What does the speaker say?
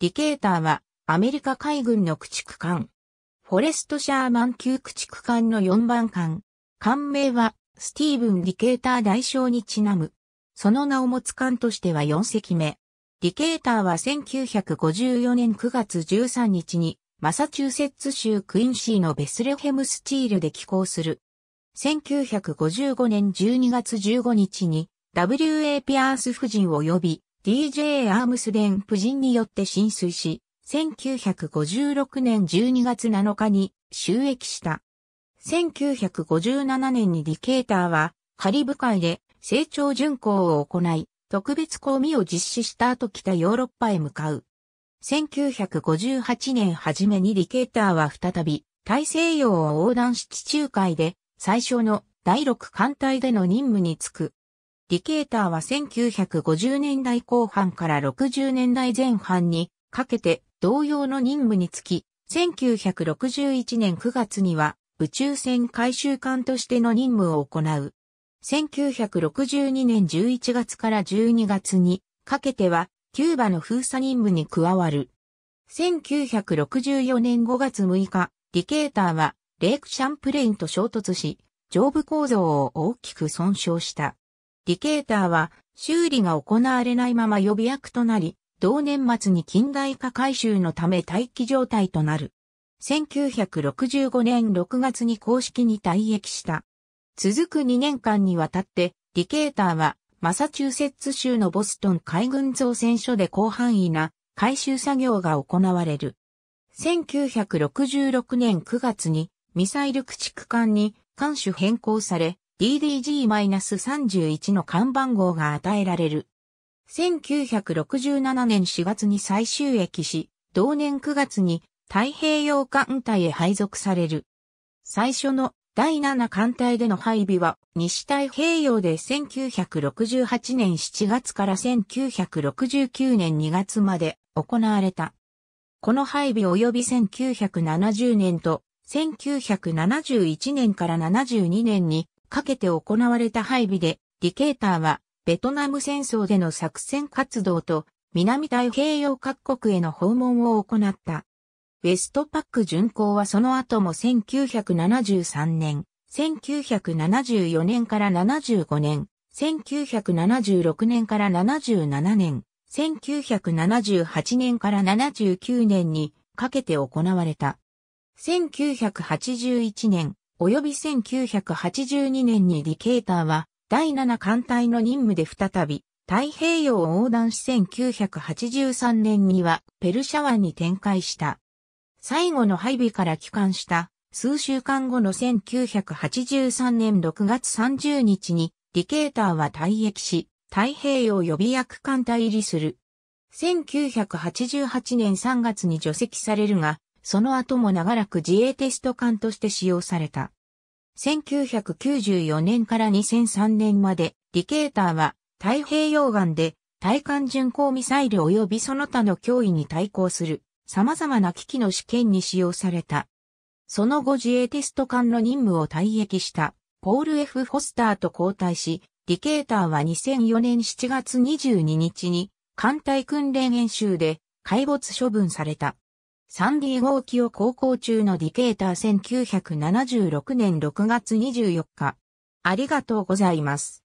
ディケーターはアメリカ海軍の駆逐艦。フォレスト・シャーマン級駆逐艦の4番艦。艦名はスティーブン・ディケーター代償にちなむ。その名を持つ艦としては4隻目。ディケーターは1954年9月13日にマサチューセッツ州クインシーのベスレヘムスチールで寄港する。1955年12月15日に W.A. ピアース夫人呼び DJ アームスデン夫人によって浸水し、1956年12月7日に収益した。1957年にディケーターはカリブ海で成長巡航を行い、特別公務を実施した後北ヨーロッパへ向かう。1958年初めにディケーターは再び大西洋を横断し地中海で最初の第6艦隊での任務に就く。ディケーターは1950年代後半から60年代前半にかけて同様の任務につき、1961年9月には宇宙船回収艦としての任務を行う。1962年11月から12月にかけてはキューバの封鎖任務に加わる。1964年5月6日、ディケーターはレイクシャンプレインと衝突し、上部構造を大きく損傷した。ディケーターは修理が行われないまま予備役となり、同年末に近代化改修のため待機状態となる。1965年6月に公式に退役した。続く2年間にわたって、ディケーターはマサチューセッツ州のボストン海軍造船所で広範囲な回収作業が行われる。1966年9月にミサイル駆逐艦に艦首変更され、DDG-31 の看板号が与えられる。1967年4月に最終駅し、同年9月に太平洋艦隊へ配属される。最初の第7艦隊での配備は西太平洋で1968年7月から1969年2月まで行われた。この配備及び1970年と1971年から72年にかけて行われた配備で、ディケーターは、ベトナム戦争での作戦活動と、南太平洋各国への訪問を行った。ウェストパック巡航はその後も1973年、1974年から75年、1976年から77年、1978年から79年にかけて行われた。1981年、及び1982年にディケーターは第7艦隊の任務で再び太平洋を横断し1983年にはペルシャ湾に展開した。最後の配備から帰還した数週間後の1983年6月30日にディケーターは退役し太平洋予備役艦隊入りする。1988年3月に除籍されるが、その後も長らく自衛テスト艦として使用された。1994年から2003年まで、ディケーターは太平洋岸で対艦巡航ミサイル及びその他の脅威に対抗する様々な機器の試験に使用された。その後自衛テスト艦の任務を退役したポール・ F・ フォスターと交代し、ディケーターは2004年7月22日に艦隊訓練演習で海没処分された。サンディーゴ沖を航行中のディケーター1976年6月24日。ありがとうございます。